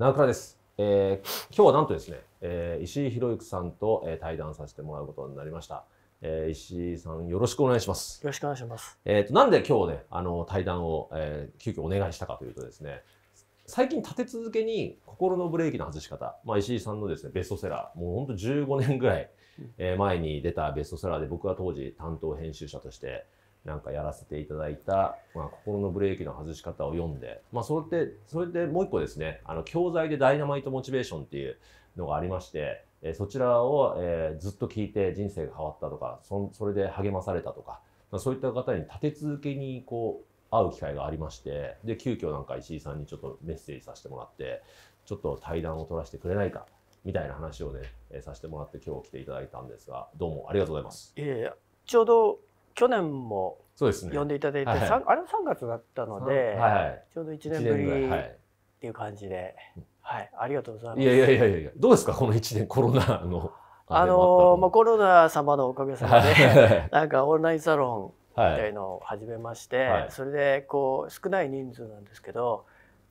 長倉です。えー、今日はなんとですね、えー、石井博之さんと、え対談させてもらうことになりました。えー、石井さんよろしくお願いします。よろしくお願いします。えっ、ー、となんで今日ねあの対談を、えー、急遽お願いしたかというとですね、最近立て続けに心のブレーキの外し方、まあ石井さんのですねベストセラー、もうほんと15年ぐらい前に出たベストセラーで僕は当時担当編集者として。なんかやらせていただいた、まあ、心のブレーキの外し方を読んで、まあ、それってそれでもう一個ですねあの教材で「ダイナマイトモチベーション」っていうのがありまして、えそちらを、えずっと聞いて人生が変わったとかそそれで励まされたとか、まあ、そういった方に立て続けにこう会う機会がありましてで急遽なんか石井さんにちょっとメッセージさせてもらってちょっと対談を取らせてくれないかみたいな話をね、えさせてもらって今日来ていただいたんですがどうもありがとうございます。いやいやちょうど去年も呼んでいただいて、はい、あれは3月だったので、はい、ちょうど1年ぶりっていう感じで、はい、ありがとうございます。いやいやいやいや、どうですかこの1年コロナの。あのまあ、コロナ様のおかげさまで、なんかオンラインサロンみたいのを始めまして、はい、それでこう少ない人数なんですけど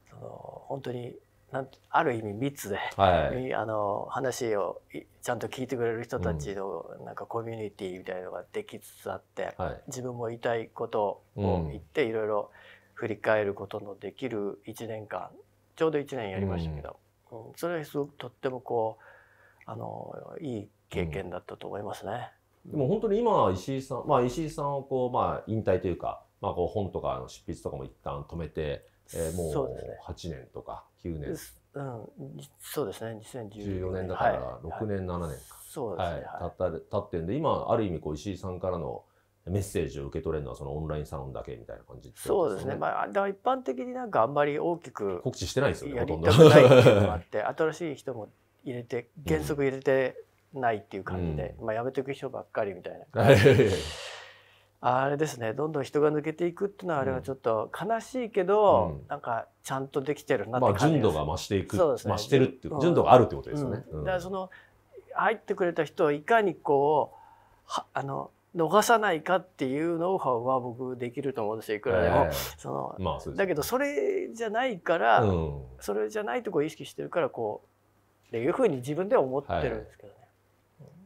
その本当になんある意味密で、はい、あの話をちゃんと聞いてくれる人たちのなんかコミュニティみたいなのができつつあって、うん、自分も言いたいことを言っていろいろ振り返ることのできる1年間ちょうど1年やりましたけど、うん、うん、それはすごくとってもこうあのいい経験だったと思いますね。うん、でも本当に今石井さん、まあ、石井さんをこう、まあ、引退というか、まあ、こう本とかの執筆とかも一旦止めてえー、もう8年とか9年。うん、そうですね2014年だから6年、はい、7年か、そうですね、はい、ったってんで今ある意味こう石井さんからのメッセージを受け取れるのはそのオンラインサロンだけみたいな感じ、ね、そうですね、まあ、だから一般的になんかあんまり大きく告知してないですよねほとんど。ないっていうのがあって 新しい人も入れて原則入れてないっていう感じで、うん、まあ、やめていく人ばっかりみたいな。感じあれですねどんどん人が抜けていくっていうのはあれはちょっと悲しいけど、うん、なんかちゃんとできてるなって感じ、まあ、純度が増していく、ね、増してるっていう、純度があるってことですよね、うん、だからその入ってくれた人をいかにこうあの逃さないかっていうノウハウは僕できると思うんですよいくらでも、えー、その、まあ、だけどそれじゃないから、それじゃないとこ意識してるからこうっていうふうに自分では思ってるんですけどね、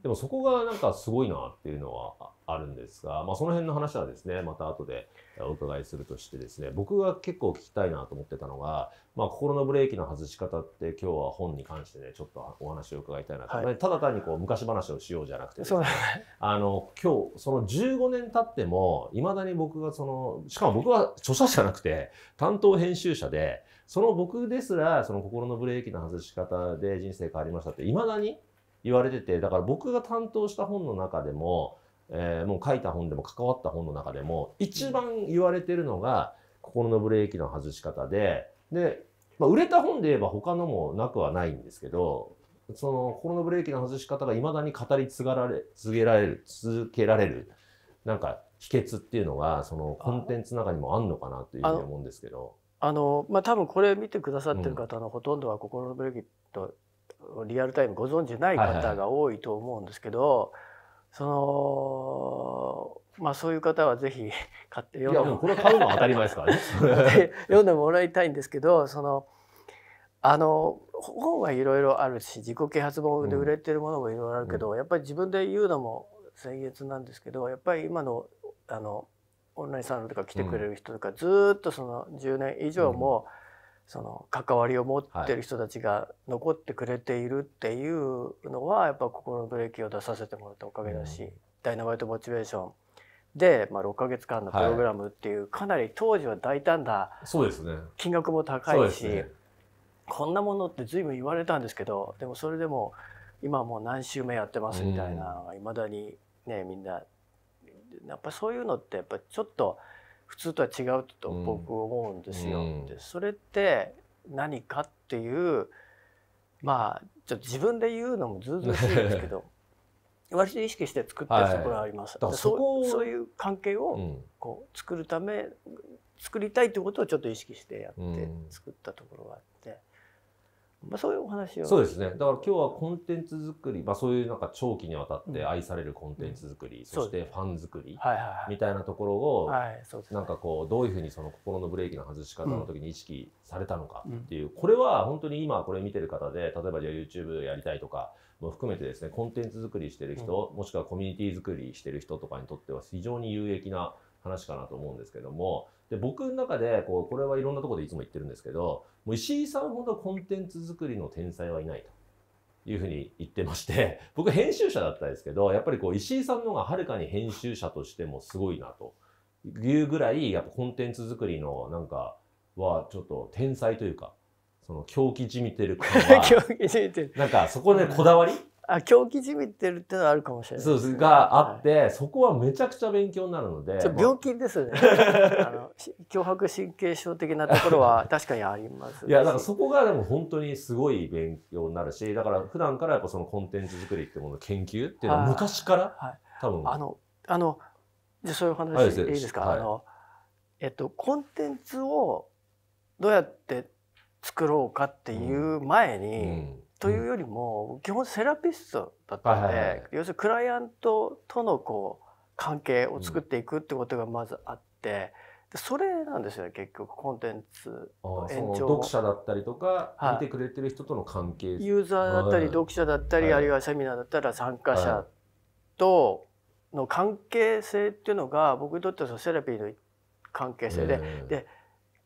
でもそこがなんかすごいなっていうのはあるんですが、まあ、その辺の話はですねまた後でお伺いするとしてですね僕が結構聞きたいなと思ってたのが、まあ、心のブレーキの外し方って今日は本に関してねちょっとお話を伺いたいなと、はい、ただ単にこう昔話をしようじゃなくて、ね、あの今日その15年経ってもいまだに僕がそのしかも僕は著者じゃなくて担当編集者でその僕ですらその心のブレーキの外し方で人生変わりましたっていまだに言われててだから僕が担当した本の中でも、えー、もう書いた本でも関わった本の中でも一番言われてるのが心のブレーキの外し方でで、まあ、売れた本で言えば他のもなくはないんですけどその心のブレーキの外し方がいまだに語り継がられ続けられる続けられるなんか秘訣っていうのがそのコンテンツの中にもあんのかなというふうに思うんですけど。あのまあ、多分これ見てくださってる方のほとんどは心のブレーキとリアルタイムご存じない方が多いと思うんですけど、そのまあそういう方はぜひ 買って読んでもこれ買うの当たり前ですからね 読んでもらいたいんですけどそのあの本はいろいろあるし自己啓発本で売れてるものもいろいろあるけど、うん、やっぱり自分で言うのも僭越なんですけどやっぱり今のあのオンラインサロンとか来てくれる人とか、ずっとその10年以上も、うんその関わりを持ってる人たちが残ってくれているっていうのはやっぱ心のブレーキを出させてもらったおかげだし「うん、ダイナマイトモチベーション」で、まあ、6か月間のプログラムっていう、はい、かなり当時は大胆なそうですね金額も高いし、ね、こんなものって随分言われたんですけどでもそれでも今もう何週目やってますみたいないまだにねみんなやっぱそういうのってやっぱちょっと。普通とは違うと僕思うんですよ。うん、でそれって何かっていうまあちょっと自分で言うのもずうずうしいですけど 割と意識して作ってるところあります。はい、そそういう関係をこう作るため、うん、作りたいということをちょっと意識してやって作ったところがあって。まあ、そういうお話をそうですねだから今日はコンテンツ作り、まあ、そういうなんか長期にわたって愛されるコンテンツ作り、うん、そしてファン作りみたいなところを、はいなんかこうどういうふうにその心のブレーキの外し方の時に意識されたのかっていう、うん、これは本当に今これ見てる方で例えばじゃあ YouTube やりたいとかも含めてですねコンテンツ作りしてる人、うん、もしくはコミュニティ作りしてる人とかにとっては非常に有益な話かなと思うんですけどもで僕の中でこうこれはいろんなところでいつも言ってるんですけどもう石井さんほどコンテンツ作りの天才はいないと。いうふうに言ってまして、僕編集者だったんですけど、やっぱりこう石井さんの方がはるかに編集者としてもすごいなというぐらい、やっぱコンテンツ作りのなんかはちょっと天才というか、その狂気じみてる感は、なんかそこでこだわりあ狂気じみてるっていうのはあるかもしれない、ね、そうですがあって、はい、そこはめちゃくちゃ勉強になるので病気ですねあの脅迫 神経症的なところは 確かにあります、いやだからそこがでも本当にすごい勉強になるしだから普段からやっぱそのコンテンツ作りってもの研究っていうのは昔から、はい、多分あのあのじゃそういう話、はい、いいですか、あのえっとコンテンツをどうやって作ろうかっていう前に、うんうんというよりも、基本セラピストだったので、要するにクライアントとのこう関係を作っていくってことがまずあって、それなんですよね結局コンテンツの延長読者だったりとか、はい、見てくれてる人との関係ユーザーだったり読者だったり、はい、あるいはセミナーだったら参加者との関係性っていうのが僕にとってはセラピーの関係性で、えー、で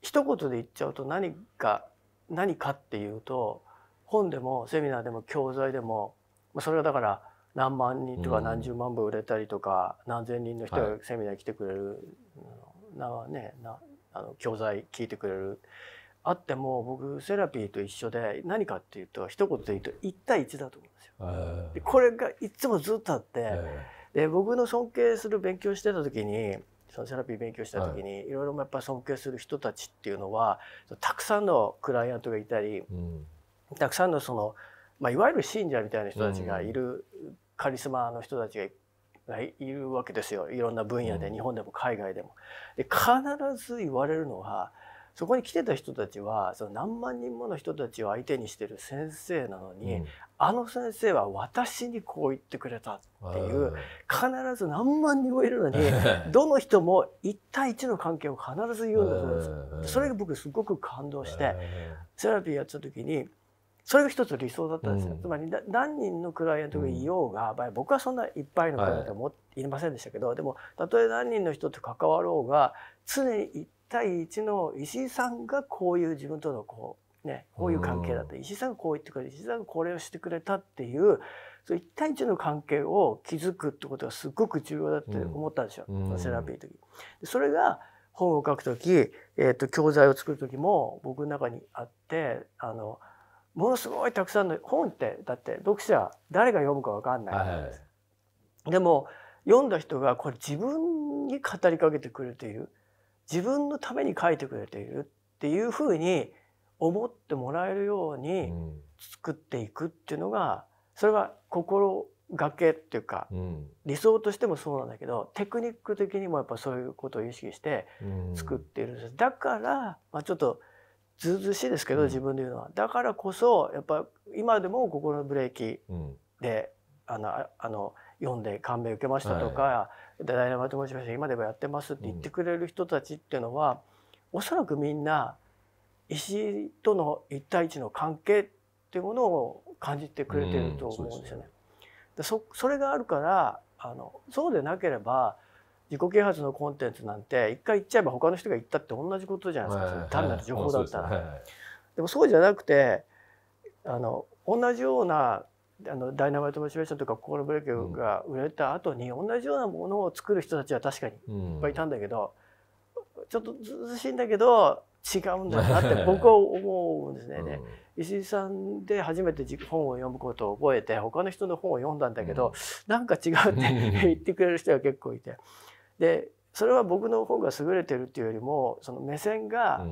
一言で言っちゃうと何か何かっていうと本でもセミナーでも教材でもそれはだから何万人とか何十万部売れたりとか、何千人の人がセミナーに来てくれる、なねなあの教材聞いてくれるあっても僕セラピーと一緒で何かっていうと一言で言うと1対1だと思うんですよ。これがいつもずっとあって、で僕の尊敬する勉強してた時にそのセラピー勉強した時に、い、ろいろやっぱ尊敬する人たちっていうのはたくさんのクライアントがいたり、たくさんのその、まあ、いわゆる信者みたいな人たちがいる、カリスマの人たちがいるわけですよいろんな分野で、日本でも海外でも。で必ず言われるのはそこに来てた人たちはその何万人もの人たちを相手にしてる先生なのに、うん、あの先生は私にこう言ってくれたっていう必ず何万人もいるのにどの人も1対1の関係を必ず言うんだそうです。それが僕すごく感動してセラピーやってた時にそれが一つ理想だったんですよ、うん、つまり何人のクライアントがいようが、うん、僕はそんないっぱいのクライアントっていませんでしたけど、はい、でもたとえ何人の人と関わろうが常に1対1の石井さんがこういう自分とのこうねこういう関係だった、うん、石井さんがこう言ってくれ石井さんがこれをしてくれたっていうそ1対1の関係を築くってことがすごく重要だって思ったんですよ、うん、セラピーの時。それが本を書く時、えーと教材を作る時も僕の中にあってあのものすごいたくさんの本ってだって読者誰が読むか分かんない、はい、でも読んだ人がこれ自分に語りかけてくれている自分のために書いてくれているっていうふうに思ってもらえるように作っていくっていうのが、それは心がけっていうか、理想としてもそうなんだけどテクニック的にもやっぱそういうことを意識して作っているんです、だから、まあ、ちょっとずうずしいですけど、自分で言うのはだからこそやっぱ今でも心のブレーキで、あのあの読んで感銘を受けましたとか、はい、ダイナマイトモチベーシ今でもやってますって言ってくれる人たちっていうのは、うおそらくみんな石との一対一の関係っていうものを感じてくれてると思うんですよね。うん、そ、ね、それがあるからあのそうでなければ自己啓発のコンテンツなんて一回言っちゃえば他の人が言ったって同じことじゃないですか、はいはい、単なる情報だったら。そうそうでははい、でもそうじゃなくてあの同じようなあのダイナマイトモチベーションとか心ブレーキが売れた後に、うん、同じようなものを作る人たちは確かにいっぱいいたんだけど、うん、ちょっとずずしいんだけど違うんだなって僕は 思うんですね。うん、石井さんで初めて本を読むことを覚えて他の人の本を読んだんだけど、うん、なんか違うって 言ってくれる人が結構いて。でそれは僕の方が優れてるっていうよりもその目線が、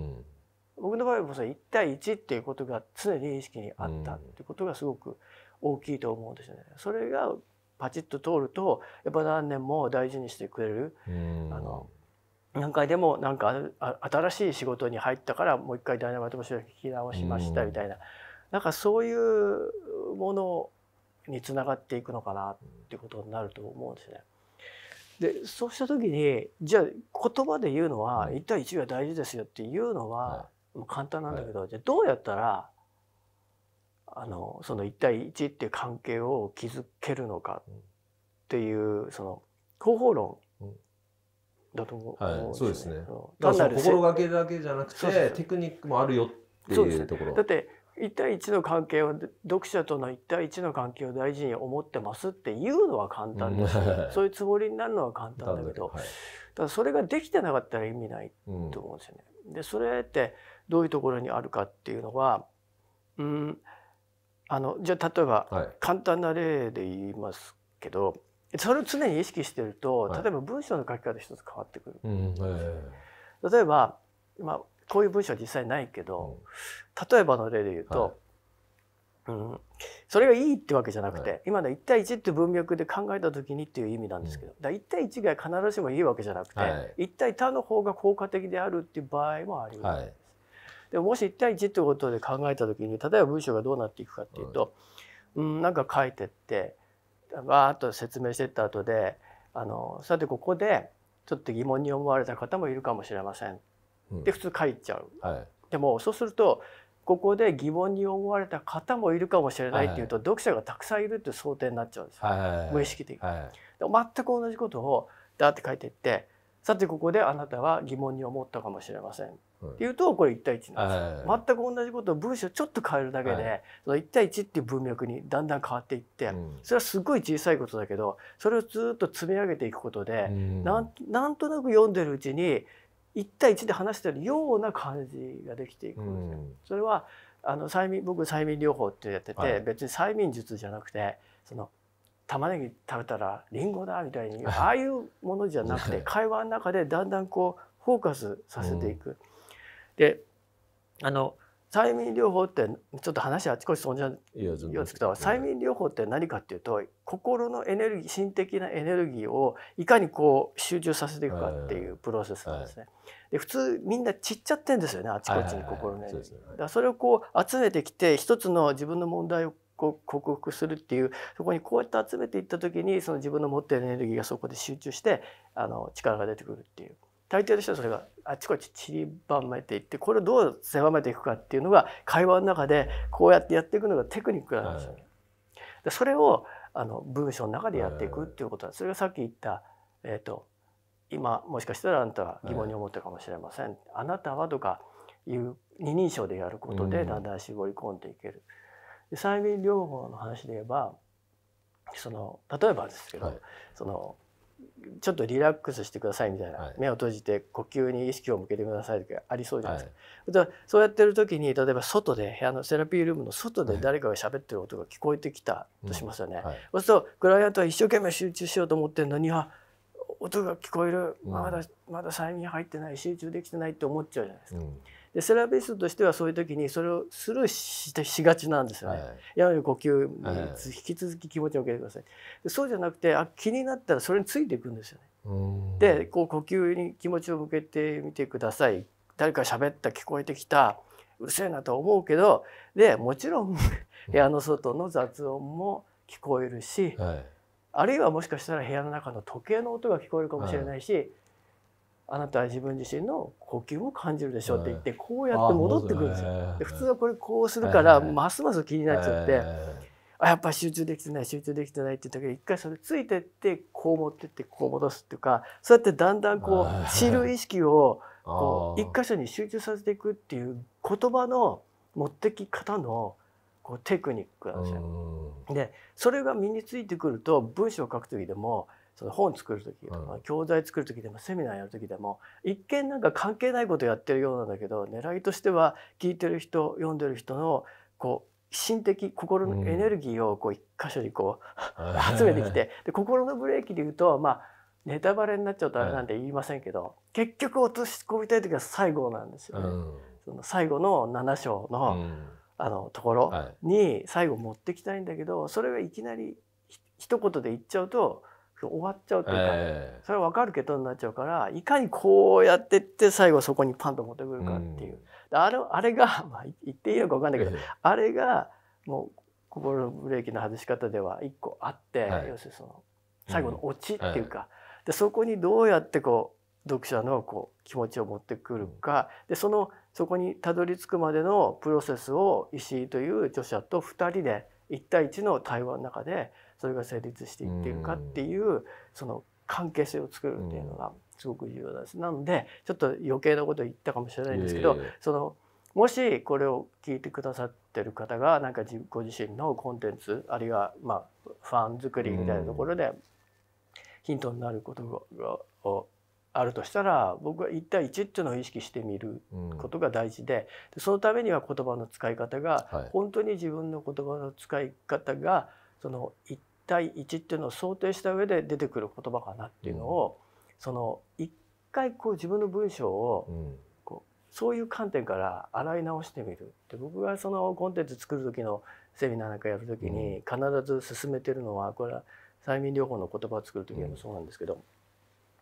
僕の場合もそ1対1っていうことが常に意識にあったってことがすごく大きいと思うんですよね。それがパチッと通るとやっぱ何年も大事にしてくれる、あの何回でもなんか新しい仕事に入ったからもう一回「ダイナマイト」を聞き直しましたみたいな、うなんかそういうものにつながっていくのかなっていうことになると思うんですね。でそうした時にじゃあ言葉で言うのは1対1が大事ですよっていうのは、はい、簡単なんだけど、はい、じゃあどうやったらあのその1対1っていう関係を築けるのかっていうその方法論だと思う、はい、そうですね。単なる心がけだけじゃなくてテクニックもあるよっていうところ。だって1対1の関係を読者との1対1の関係を大事に思ってますって言うのは簡単です、うん、そういうつもりになるのは簡単だけど、はい、だそれができてなかったら意味ないと思うんですよね。うん、でそれってどういうところにあるかっていうのは、うん、あのじゃあ例えば簡単な例で言いますけど、はい、それを常に意識してると例えば文章の書き方一つ変わってくる。うん、例えば、まあこういう文章は実際ないけど、例えばの例で言うと、はい、うん、それがいいってわけじゃなくて、はい、今の1対1って文脈で考えた時にっていう意味なんですけど、うん、だ1対1が必ずしもいいわけじゃなくて、はい、1対他の方が効果的であるっていう場合もあります。はい、でももし1対1ってことで考えた時に例えば文章がどうなっていくかっていうと、うん、なんか書いてってわーっと説明してった後であのさてここでちょっと疑問に思われた方もいるかもしれませんで普通書いちゃう、はい、でもそうするとここで疑問に思われた方もいるかもしれないっていうと、はい、読者がたくさんいるって想定になっちゃうんですよ、はい、無意識的に、全く同じことをだって書いていってさてここであなたは疑問に思ったかもしれません、っていうとこれ一対一なんですよ、全く同じことを文章ちょっと変えるだけで、その一対一っていう文脈にだんだん変わっていって、それはすごい小さいことだけどそれをずっと積み上げていくことで、うなんなんとなく読んでるうちに一対一で話してるような感じができていくんですよ。それはあの催眠僕催眠療法ってやってて、はい、別に催眠術じゃなくてその玉ねぎ食べたらりんごだみたいに ああいうものじゃなくて会話の中でだんだんこうフォーカスさせていく。であの催眠療法ってちょっと話あちこち飛んじゃうようですけど催眠療法って何かっていうと心のエネルギー心的なエネルギーをいかにこう集中させていくかっていうプロセスなんですね。はいはい、で普通みんな散っちゃってんですよねあちこちに心のエネルギー。そ、ねはそれをこう集めてきて一つの自分の問題をこう克服するっていうそこにこうやって集めていった時にその自分の持っているエネルギーがそこで集中してあの力が出てくるっていう。大抵の人はそれがあちこち散りばめていってこれをどう狭めていくかっていうのが会話の中でこうやってやっていくのがテクニックなんですよね。でそれをあの文章の中でやっていくっていうことは、それがさっき言った、えーと、今もしかしたらあなたは疑問に思ってるかもしれません。あなたはとかいう二人称でやることでだんだん絞り込んでいける。で催眠療法の話で言えばその例えばですけど、はい、そのちょっとリラックスしてくださいみたいな、はい、目を閉じて呼吸に意識を向けてくださいとかありそうじゃないですか,、はい、そうやってる時に例えば外で部屋のセラピールームの外で誰かが喋ってる音が聞こえてきたとしますよね、うんはい、そうするとクライアントは一生懸命集中しようと思ってるのにあ音が聞こえる、まだまだ催眠入ってない集中できてないって思っちゃうじゃないですか。うんでセラピストとしてはそういう時にそれをスルーしがちなんですよね。はい、やはり呼吸引き続き気持ちを受けてください。でそうじゃなくてあ気になったらそれについていくんですよね。でこう呼吸に気持ちを向けてみてください。誰か喋った聞こえてきたうるせえなと思うけどでもちろん部屋の外の雑音も聞こえるし、はい、あるいはもしかしたら部屋の中の時計の音が聞こえるかもしれないし、はいあなたは自分自身の呼吸を感じるでしょうって言ってこうやって戻ってくるんですよ。で普通はこれこうするからますます気になっちゃってあやっぱ集中できてない集中できてないって言ったけど一回それついてってこう持ってってこう戻すっていうかそうやってだんだんこう知る意識をこう一箇所に集中させていくっていう言葉の持ってき方のこうテクニックなんですよ。でそれが身についてくると文章を書く時でも「その本作る時とか、教材作る時でもセミナーやる時でも一見なんか関係ないことやってるようなんだけど狙いとしては聞いてる人読んでる人のこう心的心のエネルギーをこう一箇所にこう、集めてきて で心のブレーキで言うとまあネタバレになっちゃうとあれなんて言いませんけど、結局落とし込みたい時は最後なんですよね。その最後の7章の、あのところに最後持ってきたいんだけどそれがいきなり一言で言っちゃうと終わっちゃうというか、えー、それは分かるけどになっちゃうからいかにこうやってって最後そこにパンと持ってくるかっていう、うん、あれあれが、まあ、言っていいのか分かんないけど、えー、あれがもう心のブレーキの外し方では一個あって、はい、要するにその最後のオチっていうか、うん、でそこにどうやってこう読者のこう気持ちを持ってくるか、うん、でそのそこにたどり着くまでのプロセスを石井という著者と2人で1対1の対話の中でそれが成立していってるかっていうその関係性を作るっていうのがすごく重要なんです。なのでちょっと余計なこと言ったかもしれないんですけどそのもしこれを聞いてくださってる方がなんかご自身のコンテンツあるいはまあファン作りみたいなところでヒントになることがあるとしたら僕は1対1っていうのを意識してみることが大事でそのためには言葉の使い方が本当に自分の言葉の使い方がその1対1っていうのを想定した上で出てくる言葉かなっていうのを、うん、その一回こう自分の文章を、こうそういう観点から洗い直してみるって僕がそのコンテンツ作る時のセミナーなんかやる時に必ず進めてるのはこれは催眠療法の言葉を作る時でもそうなんですけど、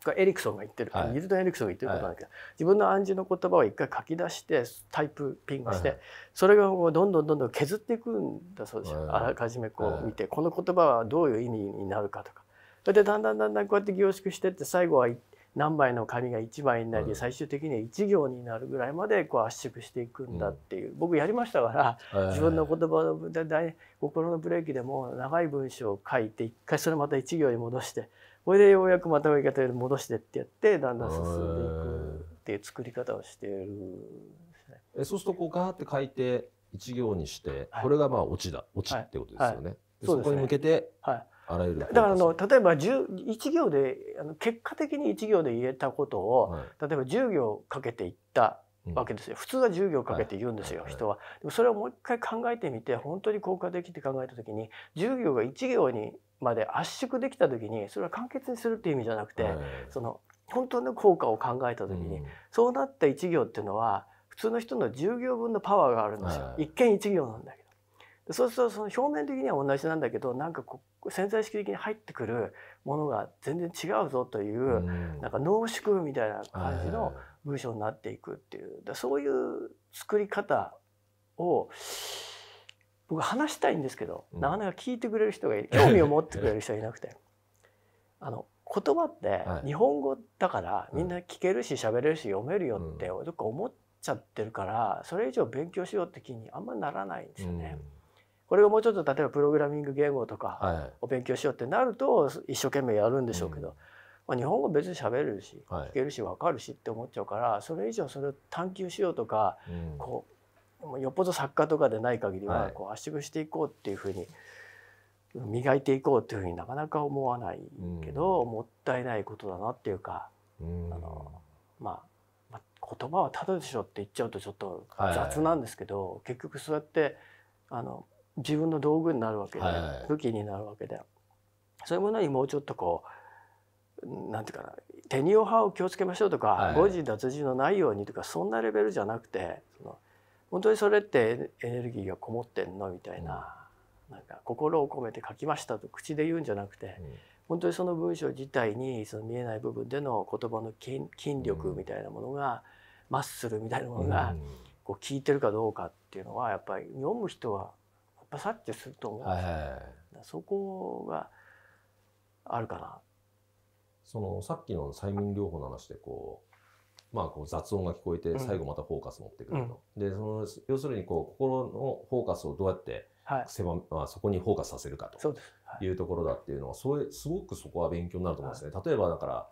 がエリクソンが言ってる、はい、ルトン・エリクソンが言ってることなんだけど、はい、自分の暗示の言葉を一回書き出してタイプピングして、はい、それがどんどんどんどん削っていくんだそうですよ、あらかじめこう見て、この言葉はどういう意味になるかとかそれでだんだんだんだんこうやって凝縮してって最後は何枚の紙が1枚になり、最終的には1行になるぐらいまでこう圧縮していくんだっていう、僕やりましたから、自分の言葉で心のブレーキでも長い文章を書いて一回それまた1行に戻して。これでようやくまた追い方で戻してってやってだんだん進んでいくっていう作り方をしてる、ね、えそうするとこうガーって書いて一行にして、はい、これがまあ落ちだ落ちってことですよね。はいはい、そこに向けて、はいあらゆるだからあの例えば1行であの結果的に1行で言えたことを、はい、例えば10行かけていったわけですよ、普通は10行かけて言うんですよ、人は。でもそれをもう一回考えてみて本当に効果的って考えた時に10行が1行にまで圧縮できた時にそれは簡潔にするっていう意味じゃなくて、その本当の効果を考えた時に、そうなった1行っていうのは普通の人の10行分のパワーがあるんですよ、一見1行なんだけど。そうするとその表面的には同じなんだけどなんかこう潜在意識的に入ってくるものが全然違うぞという、うなんか濃縮みたいな感じの文章になっていくっていう、だそういう作り方を僕話したいんですけど、なかなか聞いてくれる人がいる 興味を持ってくれる人がいなくてあの言葉って日本語だからみんな聞けるし喋れるし読めるよってどっか思っちゃってるからそれ以上勉強しようって気にあんまならないんですよね。これがもうちょっと例えばプログラミング言語とかを勉強しようってなると一生懸命やるんでしょうけど、まあ、日本語別に喋れるし聞けるし分かるしって思っちゃうからそれ以上それを探求しようとかこうもうよっぽど作家とかでない限りはこう圧縮していこうっていうふうに磨いていこうっていうふうになかなか思わないけど、もったいないことだなっていうか、あのまあ言葉はただでしょって言っちゃうとちょっと雑なんですけど、結局そうやってあの自分の道具になるわけで、武器になるわけでそういうものにもうちょっとこうなんていうかな手におはを気をつけましょうとか、誤字脱字のないようにとかそんなレベルじゃなくてその。本当にそれってエネルギーがこもってんのみたいな,、なんか心を込めて書きましたと口で言うんじゃなくて、本当にその文章自体にその見えない部分での言葉の筋力みたいなものが、マッスルみたいなものがこう聞いてるかどうかっていうのはやっぱり読む人はやっバサッてすると思うんですよ、はいはい、そこがあるかな。そのさっきの催眠療法の話でこうまあ、こう雑音が聞こえて最後またフォーカス持ってくると、でその要するにこう心のフォーカスをどうやって狭、はい、まあ、そこにフォーカスさせるかというところだっていうのはそう、はい、すごくそこは勉強になると思うんですね。例えばだから